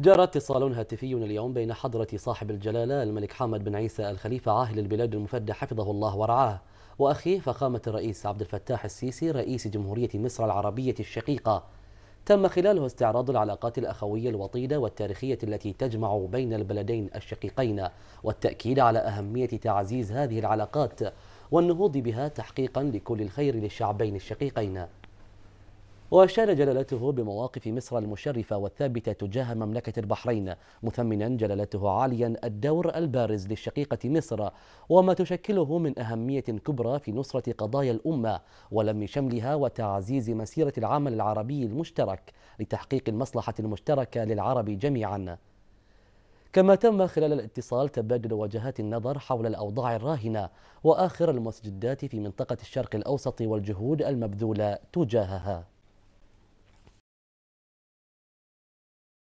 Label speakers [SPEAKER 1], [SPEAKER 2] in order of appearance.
[SPEAKER 1] جرى اتصال هاتفي اليوم بين حضرة صاحب الجلالة الملك حمد بن عيسى الخليفة عاهل البلاد المفدى حفظه الله ورعاه وأخيه فخامة الرئيس عبد الفتاح السيسي رئيس جمهورية مصر العربية الشقيقة تم خلاله استعراض العلاقات الأخوية الوطيدة والتاريخية التي تجمع بين البلدين الشقيقين والتأكيد على أهمية تعزيز هذه العلاقات والنهوض بها تحقيقا لكل الخير للشعبين الشقيقين واشار جلالته بمواقف مصر المشرفة والثابتة تجاه مملكة البحرين مثمنا جلالته عاليا الدور البارز للشقيقة مصر وما تشكله من أهمية كبرى في نصرة قضايا الأمة ولم شملها وتعزيز مسيرة العمل العربي المشترك لتحقيق المصلحة المشتركة للعرب جميعا كما تم خلال الاتصال تبادل وجهات النظر حول الأوضاع الراهنة وآخر المسجدات في منطقة الشرق الأوسط والجهود المبذولة تجاهها